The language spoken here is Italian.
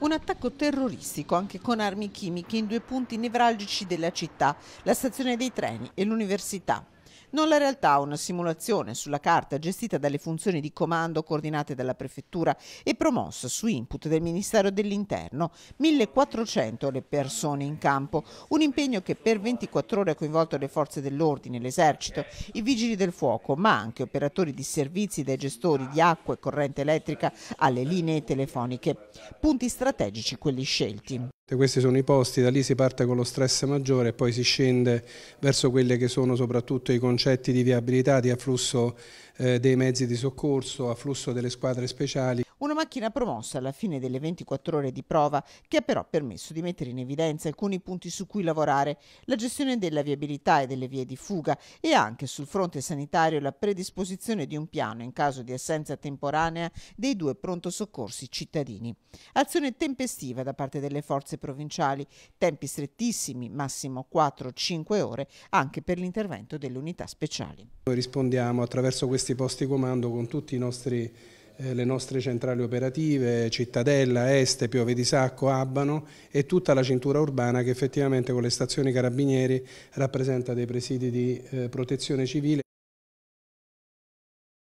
Un attacco terroristico anche con armi chimiche in due punti nevralgici della città, la stazione dei treni e l'università. Non la realtà, una simulazione sulla carta gestita dalle funzioni di comando coordinate dalla prefettura e promossa su input del Ministero dell'Interno. 1400 le persone in campo, un impegno che per 24 ore ha coinvolto le forze dell'ordine, l'esercito, i vigili del fuoco, ma anche operatori di servizi dai gestori di acqua e corrente elettrica alle linee telefoniche. Punti strategici quelli scelti. Questi sono i posti, da lì si parte con lo stress maggiore e poi si scende verso quelli che sono soprattutto i concetti di viabilità, di afflusso eh, dei mezzi di soccorso, afflusso delle squadre speciali. Una macchina promossa alla fine delle 24 ore di prova che ha però permesso di mettere in evidenza alcuni punti su cui lavorare, la gestione della viabilità e delle vie di fuga e anche sul fronte sanitario la predisposizione di un piano in caso di assenza temporanea dei due pronto soccorsi cittadini. Azione tempestiva da parte delle forze provinciali, tempi strettissimi, massimo 4-5 ore, anche per l'intervento delle unità speciali. Noi rispondiamo attraverso questi posti comando con tutti i nostri eh, le nostre centrali operative, Cittadella, Este, Piove di Sacco, Abano e tutta la cintura urbana che effettivamente con le stazioni carabinieri rappresenta dei presidi di eh, protezione civile.